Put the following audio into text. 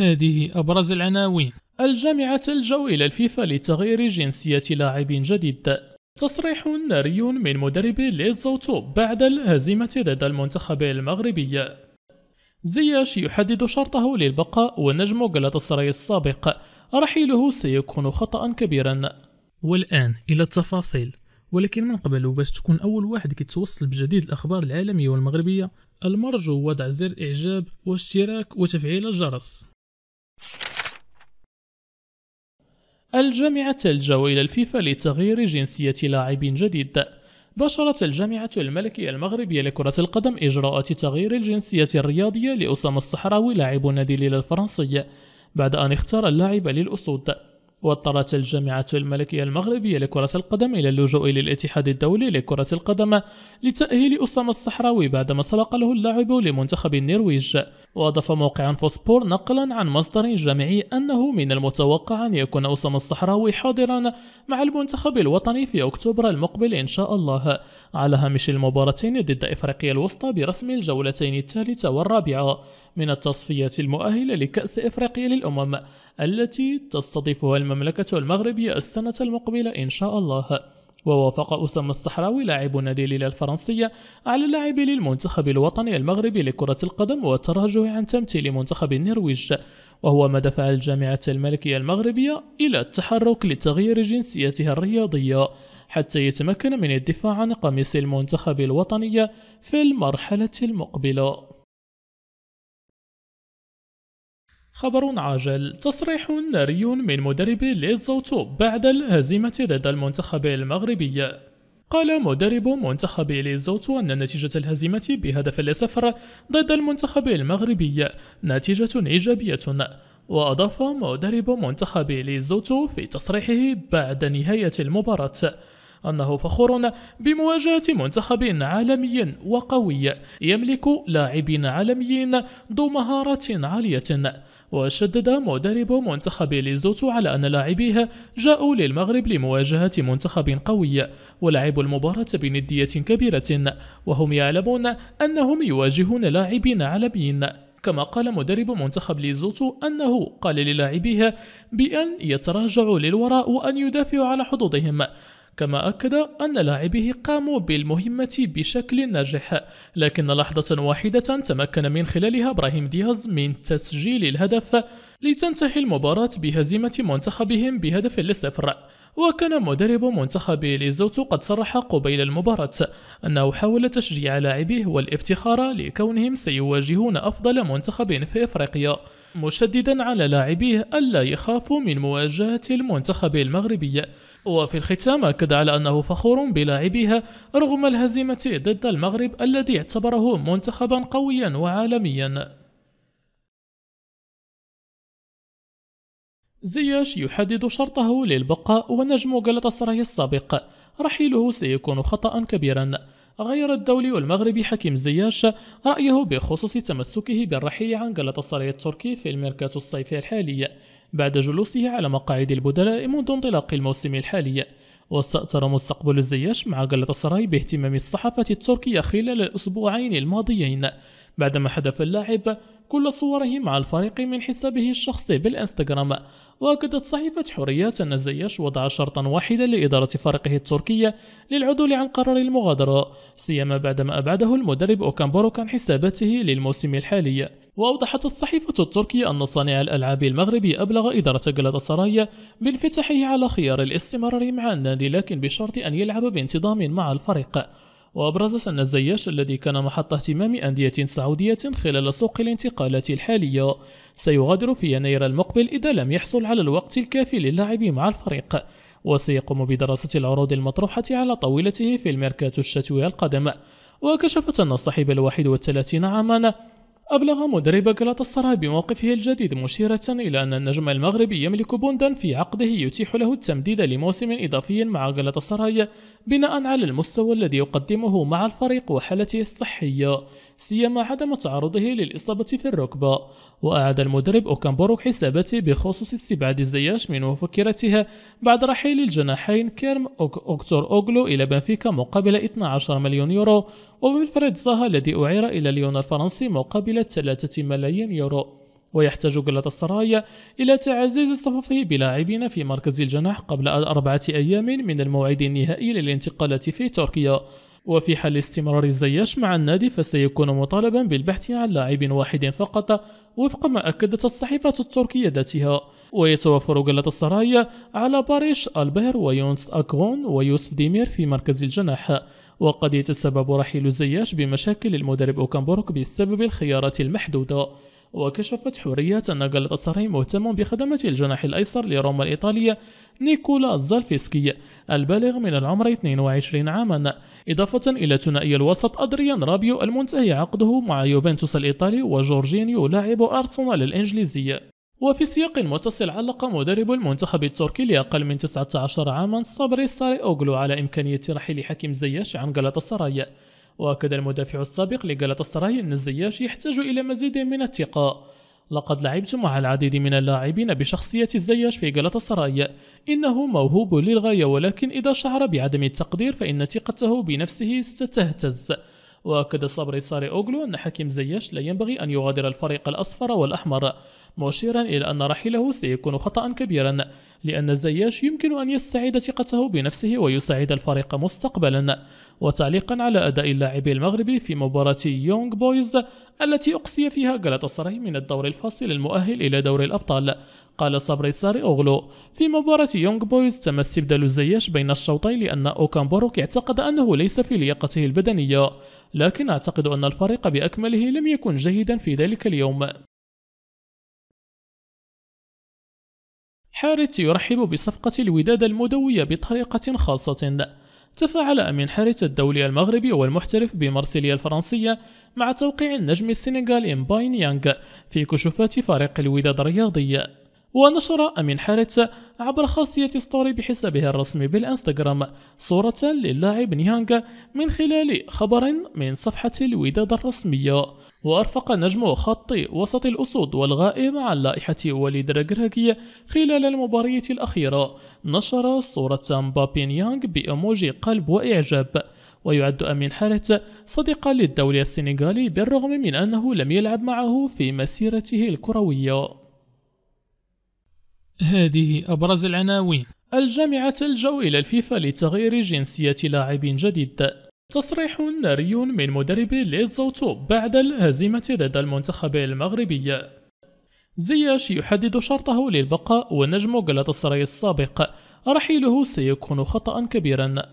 هذه أبرز العناوين الجامعة تلجأ إلى الفيفا لتغيير جنسية لاعب جديد تصريح ناري من مدرب ليزوتو بعد الهزيمة ضد المنتخب المغربي زياش يحدد شرطه للبقاء ونجم غلطسراي السابق رحيله سيكون خطأ كبيرا والآن إلى التفاصيل ولكن من قبل وباش تكون أول واحد كيتوصل بجديد الأخبار العالمية والمغربية المرجو وضع زر إعجاب واشتراك وتفعيل الجرس الجامعة تلجأ إلى الفيفا لتغيير جنسية لاعب جديد باشرت الجامعة الملكية المغربية لكرة القدم إجراءات تغيير الجنسية الرياضية لأسامة الصحراوي لاعب النادي ليلة الفرنسي بعد أن اختار اللاعب للأسود واضطرت الجامعة الملكية المغربية لكرة القدم إلى اللجوء للاتحاد الدولي لكرة القدم لتأهيل أسامة الصحراوي بعدما سبق له اللعب لمنتخب النرويج وأضاف موقع فوسبور نقلا عن مصدر جامعي أنه من المتوقع أن يكون أسامة الصحراوي حاضرا مع المنتخب الوطني في أكتوبر المقبل إن شاء الله على هامش المباراتين ضد إفريقيا الوسطى برسم الجولتين الثالثة والرابعة من التصفيات المؤهلة لكأس إفريقيا للأمم التي تستضيفها المملكة المغربية السنة المقبلة إن شاء الله ووافق أسامة الصحراوي لاعب نادي ليلة الفرنسية على اللعب للمنتخب الوطني المغربي لكرة القدم والترجع عن تمثيل منتخب النرويج وهو ما دفع الجامعة الملكية المغربية إلى التحرك لتغيير جنسيتها الرياضية حتى يتمكن من الدفاع عن قميص المنتخب الوطني في المرحلة المقبلة خبر عاجل تصريح ناري من مدرب ليزوتو بعد الهزيمة ضد المنتخب المغربي قال مدرب منتخب ليزوتو أن نتيجة الهزيمة بهدف لصفر ضد المنتخب المغربي نتيجة إيجابية وأضاف مدرب منتخب ليزوتو في تصريحه بعد نهاية المباراة أنه فخور بمواجهة منتخب عالمي وقوي يملك لاعبين عالميين ذو مهارات عالية وشدد مدرب منتخب ليزوتو على أن لاعبيه جاءوا للمغرب لمواجهة منتخب قوي ولعبوا المباراة بندية كبيرة وهم يعلمون أنهم يواجهون لاعبين عالميين كما قال مدرب منتخب ليزوتو أنه قال للاعبيه بأن يتراجعوا للوراء وأن يدافعوا على حدودهم كما أكد أن لاعبيه قاموا بالمهمة بشكل ناجح لكن لحظة واحدة تمكن من خلالها إبراهيم دياز من تسجيل الهدف لتنتهي المباراة بهزيمة منتخبهم بهدف لصفر وكان مدرب منتخب ليزوتو قد صرح قبيل المباراة أنه حاول تشجيع لاعبيه والافتخار لكونهم سيواجهون أفضل منتخب في إفريقيا مشددا على لاعبيه ألا يخافوا من مواجهة المنتخب المغربي وفي الختام أكد على أنه فخور بلاعبيها رغم الهزيمة ضد المغرب الذي اعتبره منتخبا قويا وعالميا زياش يحدد شرطه للبقاء ونجم غلطسراي السابق رحيله سيكون خطأ كبيرا غير الدولي والمغربي حكيم زياش رأيه بخصوص تمسكه بالرحيل عن غلطسراي التركي في الميركاتو الصيفي الحالي بعد جلوسه على مقاعد البدلاء منذ انطلاق الموسم الحالي واستأثر مستقبل الزياش مع قلة السراي باهتمام الصحافة التركية خلال الأسبوعين الماضيين بعدما حدث اللاعب كل صوره مع الفريق من حسابه الشخصي بالانستغرام وأكدت صحيفة حريات أن زياش وضع شرطا واحدا لإدارة فريقه التركية للعدول عن قرار المغادرة سيما بعدما أبعده المدرب أوكامبورو عن حساباته للموسم الحالي وأوضحت الصحيفة التركية أن صانع الألعاب المغربي أبلغ إدارة سرايا بانفتاحه على خيار الاستمرار مع النادي لكن بشرط أن يلعب بانتظام مع الفريق وأبرزت أن الزياش الذي كان محط اهتمام أندية سعودية خلال سوق الانتقالات الحالية سيغادر في يناير المقبل إذا لم يحصل على الوقت الكافي للعب مع الفريق وسيقوم بدراسة العروض المطروحة على طاولته في الميركاتو الشتوي القادم وكشفت أن صاحب الواحد والثلاثين عاما أبلغ مدرب غلطسراي بموقفه الجديد مشيرة إلى أن النجم المغربي يملك بوندا في عقده يتيح له التمديد لموسم إضافي مع غلطسراي بناء على المستوى الذي يقدمه مع الفريق وحالته الصحية سيما عدم تعرضه للإصابة في الركبة وأعاد المدرب أوكامبورو حساباته بخصوص استبعاد الزياش من مفكرتها بعد رحيل الجناحين كيرم أوكتور أوغلو إلى بنفيكا مقابل 12 مليون يورو وبالفريد زاها الذي أعير إلى ليون الفرنسي مقابل إلى ثلاثة ملايين يورو ويحتاج السرايا إلى تعزيز صفوفه بلاعبين في مركز الجناح قبل أربعة أيام من الموعد النهائي للانتقالات في تركيا وفي حال استمرار الزياش مع النادي فسيكون مطالبا بالبحث عن لاعب واحد فقط وفق ما أكدت الصحيفة التركية ذاتها ويتوفر السرايا على باريش ألبير ويونس أكغون ويوسف ديمير في مركز الجناح وقد يتسبب رحيل الزياش بمشاكل المدرب أوكامبورغ بسبب الخيارات المحدودة وكشفت حرية أن غلطة سراي مهتم بخدمة الجناح الأيسر لروما الإيطالية نيكولا زالفيسكي البالغ من العمر 22 عاما إضافة إلى ثنائي الوسط أدريان رابيو المنتهي عقده مع يوفنتوس الإيطالي وجورجينيو لاعب أرسنال الإنجليزي وفي سياق متصل علق مدرب المنتخب التركي لأقل من 19 عاما صبري ساري أوغلو على إمكانية رحيل حكيم زياش عن غلطة السراي وأكد المدافع السابق لغلطة السراي أن زياش يحتاج إلى مزيد من الثقة لقد لعبت مع العديد من اللاعبين بشخصية زياش في غلطة السراي إنه موهوب للغاية ولكن إذا شعر بعدم التقدير فإن ثقته بنفسه ستهتز وأكد صبري ساري أوغلو أن حكيم زياش لا ينبغي أن يغادر الفريق الأصفر والأحمر مشيرا إلى أن رحيله سيكون خطأ كبيرا لأن زياش يمكن أن يستعيد ثقته بنفسه ويساعد الفريق مستقبلا وتعليقا على أداء اللاعب المغربي في مباراة يونغ بويز التي أقصي فيها جلاتاسراي من الدور الفاصل المؤهل إلى دور الأبطال قال صبري ساري أوغلو في مباراة يونغ بويز تم استبدال الزياش بين الشوطين لأن أوكامبوروك اعتقد أنه ليس في لياقته البدنية لكن أعتقد أن الفريق بأكمله لم يكن جيدا في ذلك اليوم حارث يرحب بصفقة الوداد المدوية بطريقة خاصة تفاعل أمين حارث الدولي المغربي والمحترف بمارسيليا الفرنسية مع توقيع النجم السنغال إمباين يانغ في كشوفات فريق الوداد الرياضي ونشر أمين حارث عبر خاصية ستوري بحسابه الرسمي بالإنستغرام صورة للاعب نيانغ من خلال خبر من صفحة الوداد الرسمية وأرفق نجم خط وسط الأسود والغائم مع لائحة وليد رجراجي خلال المباراة الأخيرة نشر صورة مبابي نيانغ بإيموجي قلب وإعجاب ويعد أمين حارث صديقا للدولة السنغالي بالرغم من أنه لم يلعب معه في مسيرته الكروية هذه أبرز العناوين الجامعة تلجأ إلى الفيفا لتغيير جنسية لاعب جديد تصريح ناري من مدرب ليزوتو بعد الهزيمة ضد المنتخب المغربي زياش يحدد شرطه للبقاء ونجم غلطسري السابق رحيله سيكون خطأ كبيرا